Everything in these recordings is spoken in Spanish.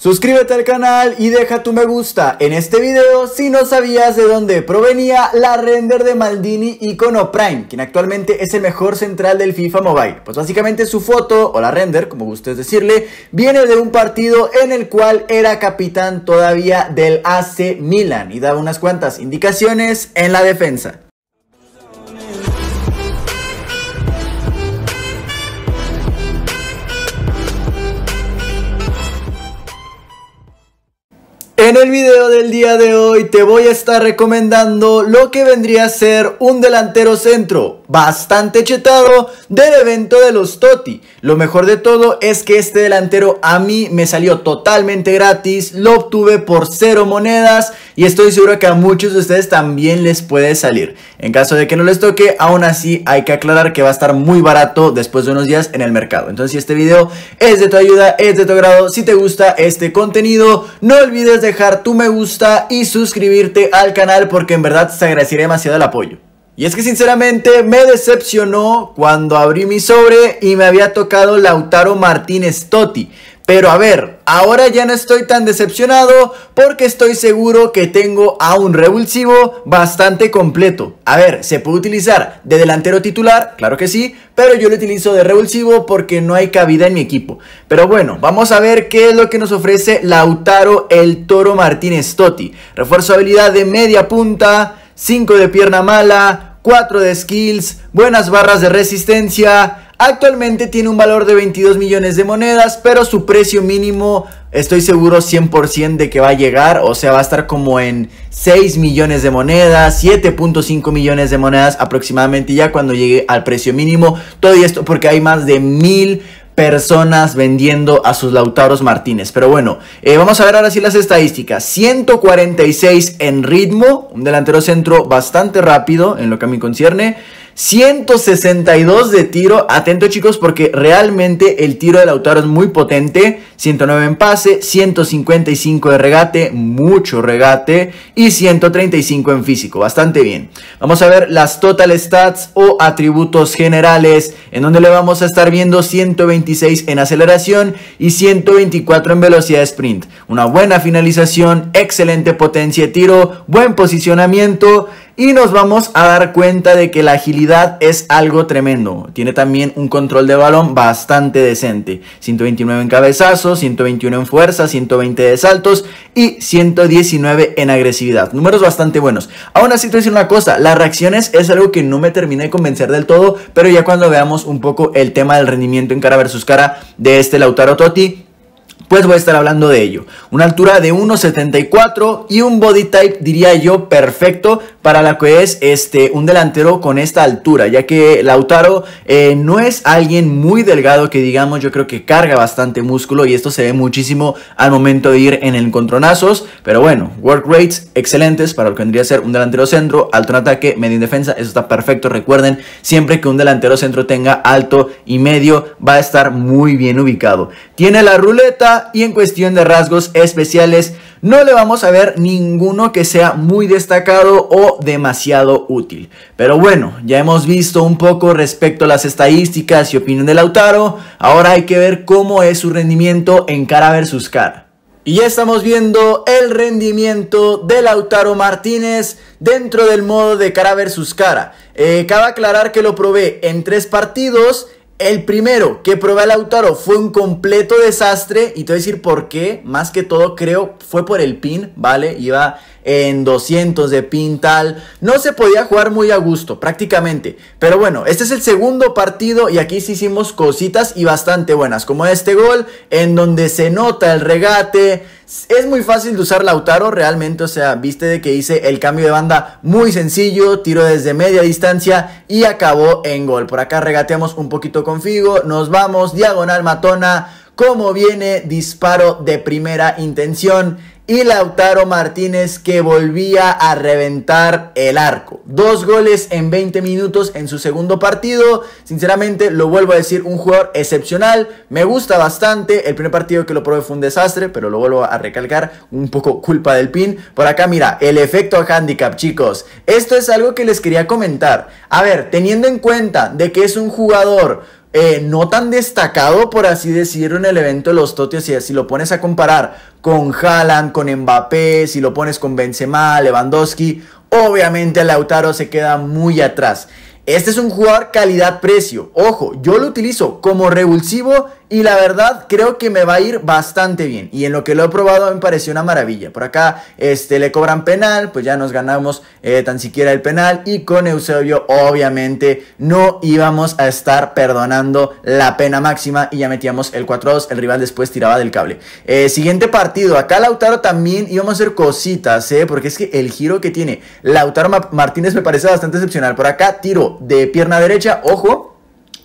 Suscríbete al canal y deja tu me gusta en este video si no sabías de dónde provenía la render de Maldini Icono Prime, quien actualmente es el mejor central del FIFA Mobile. Pues básicamente su foto, o la render, como gustes decirle, viene de un partido en el cual era capitán todavía del AC Milan y da unas cuantas indicaciones en la defensa. En el video del día de hoy te voy a estar recomendando lo que vendría a ser un delantero centro, bastante chetado del evento de los toti. Lo mejor de todo es que este delantero a mí me salió totalmente gratis, lo obtuve por cero monedas y estoy seguro que a muchos de ustedes también les puede salir. En caso de que no les toque, aún así hay que aclarar que va a estar muy barato después de unos días en el mercado. Entonces si este video es de tu ayuda, es de tu grado, si te gusta este contenido, no olvides dejar tu me gusta y suscribirte al canal porque en verdad te agradeceré demasiado el apoyo. Y es que sinceramente me decepcionó cuando abrí mi sobre y me había tocado Lautaro Martínez Totti. Pero a ver, ahora ya no estoy tan decepcionado porque estoy seguro que tengo a un revulsivo bastante completo. A ver, se puede utilizar de delantero titular, claro que sí, pero yo lo utilizo de revulsivo porque no hay cabida en mi equipo. Pero bueno, vamos a ver qué es lo que nos ofrece Lautaro el Toro Martínez Totti. Refuerzo habilidad de media punta, 5 de pierna mala, 4 de skills, buenas barras de resistencia. Actualmente tiene un valor de 22 millones de monedas, pero su precio mínimo estoy seguro 100% de que va a llegar, o sea, va a estar como en 6 millones de monedas, 7.5 millones de monedas aproximadamente ya cuando llegue al precio mínimo. Todo esto porque hay más de mil personas vendiendo a sus Lautaros Martínez. Pero bueno, eh, vamos a ver ahora sí las estadísticas. 146 en ritmo, un delantero centro bastante rápido en lo que a mí concierne. 162 de tiro. Atento chicos porque realmente el tiro del Lautaro es muy potente. 109 en pase, 155 de regate, mucho regate y 135 en físico, bastante bien. Vamos a ver las total stats o atributos generales en donde le vamos a estar viendo 126 en aceleración y 124 en velocidad de sprint. Una buena finalización, excelente potencia de tiro, buen posicionamiento y nos vamos a dar cuenta de que la agilidad es algo tremendo. Tiene también un control de balón bastante decente. 129 en cabezazos, 121 en fuerza, 120 de saltos y 119 en agresividad. Números bastante buenos. Aún así te voy a decir una cosa, las reacciones es algo que no me terminé de convencer del todo, pero ya cuando veamos un poco el tema del rendimiento en cara versus cara de este Lautaro Totti, pues voy a estar hablando de ello. Una altura de 1,74 y un body type diría yo perfecto para la que es este, un delantero con esta altura, ya que Lautaro eh, no es alguien muy delgado que digamos, yo creo que carga bastante músculo y esto se ve muchísimo al momento de ir en encontronazos, pero bueno, work rates excelentes para lo que vendría a ser un delantero centro, alto en ataque, medio en defensa, eso está perfecto, recuerden, siempre que un delantero centro tenga alto y medio va a estar muy bien ubicado. Tiene la ruleta y en cuestión de rasgos especiales, no le vamos a ver ninguno que sea muy destacado o demasiado útil. Pero bueno, ya hemos visto un poco respecto a las estadísticas y opinión de Lautaro, ahora hay que ver cómo es su rendimiento en cara versus cara. Y ya estamos viendo el rendimiento de Lautaro Martínez dentro del modo de cara versus cara. Eh, cabe aclarar que lo probé en tres partidos el primero que probé a Lautaro fue un completo desastre y te voy a decir por qué. Más que todo creo fue por el pin, ¿vale? Iba en 200 de pin tal. No se podía jugar muy a gusto prácticamente. Pero bueno, este es el segundo partido y aquí sí hicimos cositas y bastante buenas. Como este gol en donde se nota el regate. Es muy fácil de usar Lautaro realmente. O sea, viste de que hice el cambio de banda muy sencillo. Tiro desde media distancia y acabó en gol. Por acá regateamos un poquito nos vamos, diagonal matona. Como viene, disparo de primera intención. Y Lautaro Martínez que volvía a reventar el arco. Dos goles en 20 minutos en su segundo partido. Sinceramente, lo vuelvo a decir, un jugador excepcional. Me gusta bastante. El primer partido que lo probé fue un desastre, pero lo vuelvo a recalcar. Un poco culpa del pin. Por acá, mira, el efecto handicap, chicos. Esto es algo que les quería comentar. A ver, teniendo en cuenta de que es un jugador eh, no tan destacado, por así decirlo, en el evento de los Totios. Si, si lo pones a comparar con Haaland, con Mbappé, si lo pones con Benzema, Lewandowski, obviamente Lautaro se queda muy atrás. Este es un jugador calidad-precio. Ojo, yo lo utilizo como revulsivo y la verdad, creo que me va a ir bastante bien. Y en lo que lo he probado me pareció una maravilla. Por acá este, le cobran penal, pues ya nos ganamos eh, tan siquiera el penal. Y con Eusebio, obviamente, no íbamos a estar perdonando la pena máxima. Y ya metíamos el 4-2. El rival después tiraba del cable. Eh, siguiente partido. Acá Lautaro también íbamos a hacer cositas, eh, Porque es que el giro que tiene Lautaro Martínez me parece bastante excepcional. Por acá, tiro de pierna derecha, ojo.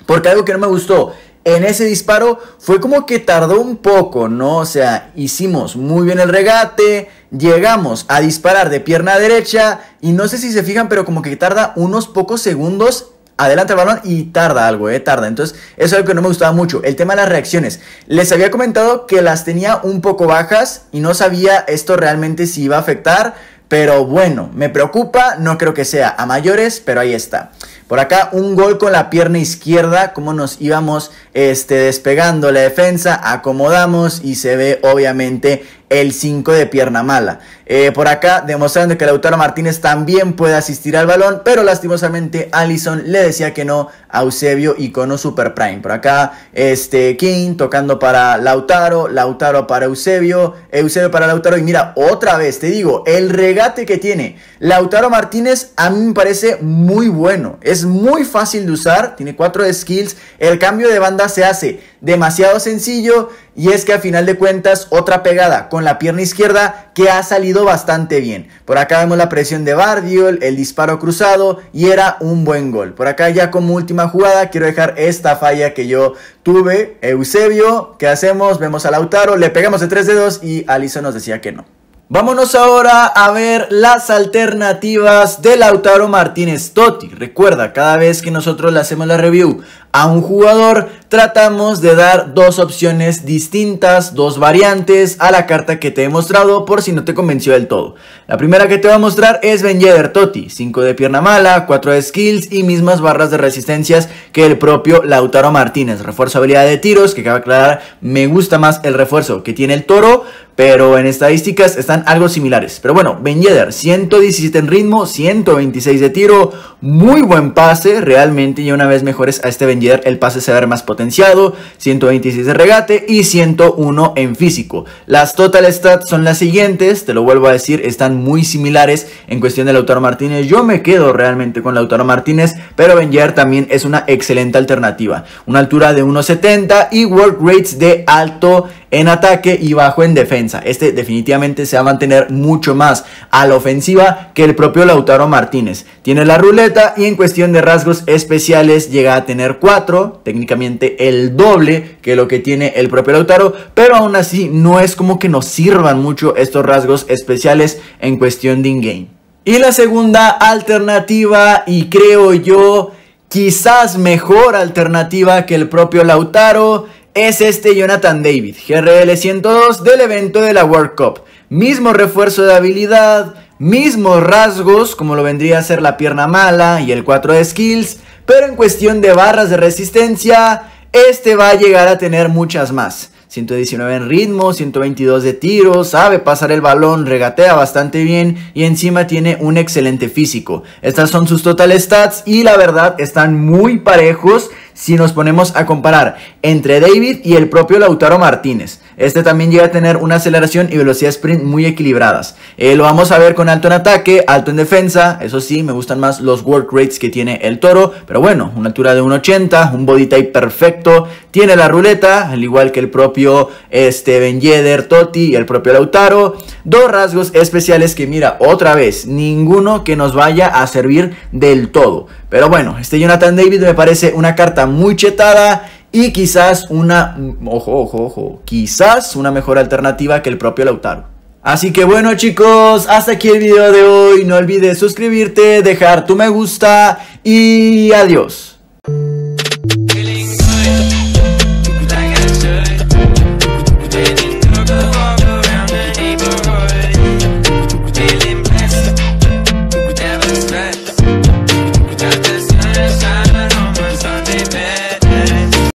Porque algo que no me gustó en ese disparo fue como que tardó un poco, ¿no? O sea, hicimos muy bien el regate, llegamos a disparar de pierna derecha y no sé si se fijan, pero como que tarda unos pocos segundos adelante el balón y tarda algo, eh, tarda. Entonces, eso es algo que no me gustaba mucho. El tema de las reacciones. Les había comentado que las tenía un poco bajas y no sabía esto realmente si iba a afectar. Pero bueno, me preocupa, no creo que sea a mayores, pero ahí está. Por acá un gol con la pierna izquierda, como nos íbamos este, despegando la defensa, acomodamos y se ve obviamente el 5 de pierna mala. Eh, por acá demostrando que Lautaro Martínez también puede asistir al balón, pero lastimosamente Allison le decía que no a Eusebio y Icono Super Prime. Por acá este King tocando para Lautaro, Lautaro para Eusebio, Eusebio para Lautaro. Y mira, otra vez te digo, el regate que tiene Lautaro Martínez a mí me parece muy bueno. Es muy fácil de usar, tiene 4 skills, el cambio de banda se hace demasiado sencillo. Y es que a final de cuentas, otra pegada con la pierna izquierda que ha salido bastante bien. Por acá vemos la presión de Bardiol, el disparo cruzado y era un buen gol. Por acá ya como última jugada quiero dejar esta falla que yo tuve. Eusebio, ¿qué hacemos? Vemos a Lautaro, le pegamos de tres dedos y Alison nos decía que no. Vámonos ahora a ver las alternativas de Lautaro Martínez Totti. Recuerda, cada vez que nosotros le hacemos la review a un jugador, tratamos de dar dos opciones distintas, dos variantes a la carta que te he mostrado por si no te convenció del todo. La primera que te voy a mostrar es Ben Totti, 5 de pierna mala, 4 de skills y mismas barras de resistencias que el propio Lautaro Martínez. Refuerzo habilidad de tiros, que cabe aclarar, me gusta más el refuerzo que tiene el toro, pero en estadísticas están algo similares. Pero bueno, Ben Yedder, 117 en ritmo, 126 de tiro, muy buen pase, realmente. Y una vez mejores a este Ben Yedder, el pase se ver más potenciado, 126 de regate y 101 en físico. Las total stats son las siguientes, te lo vuelvo a decir, están muy similares en cuestión de Lautaro Martínez. Yo me quedo realmente con Lautaro Martínez, pero Ben Yedder también es una excelente alternativa. Una altura de 1,70 y work rates de alto en ataque y bajo en defensa. Este definitivamente se va a mantener mucho más a la ofensiva que el propio Lautaro Martínez. Tiene la ruleta y en cuestión de rasgos especiales llega a tener 4, técnicamente el doble que lo que tiene el propio Lautaro, pero aún así no es como que nos sirvan mucho estos rasgos especiales en cuestión de in-game. Y la segunda alternativa y creo yo quizás mejor alternativa que el propio Lautaro es este Jonathan David, GRL 102 del evento de la World Cup. Mismo refuerzo de habilidad, mismos rasgos, como lo vendría a ser la pierna mala y el 4 de skills, pero en cuestión de barras de resistencia, este va a llegar a tener muchas más. 119 en ritmo, 122 de tiro, sabe pasar el balón, regatea bastante bien y encima tiene un excelente físico. Estas son sus total stats y la verdad están muy parejos si nos ponemos a comparar entre David y el propio Lautaro Martínez. Este también llega a tener una aceleración y velocidad sprint muy equilibradas. Eh, lo vamos a ver con alto en ataque, alto en defensa. Eso sí, me gustan más los work rates que tiene el toro. Pero bueno, una altura de 1,80, un body type perfecto. Tiene la ruleta, al igual que el propio este, Ben Yedder, Totti y el propio Lautaro. Dos rasgos especiales que mira, otra vez, ninguno que nos vaya a servir del todo. Pero bueno, este Jonathan David me parece una carta muy chetada y quizás una, mm, ojo, ojo, ojo, quizás una mejor alternativa que el propio Lautaro. Así que bueno chicos, hasta aquí el video de hoy. No olvides suscribirte, dejar tu me gusta y adiós.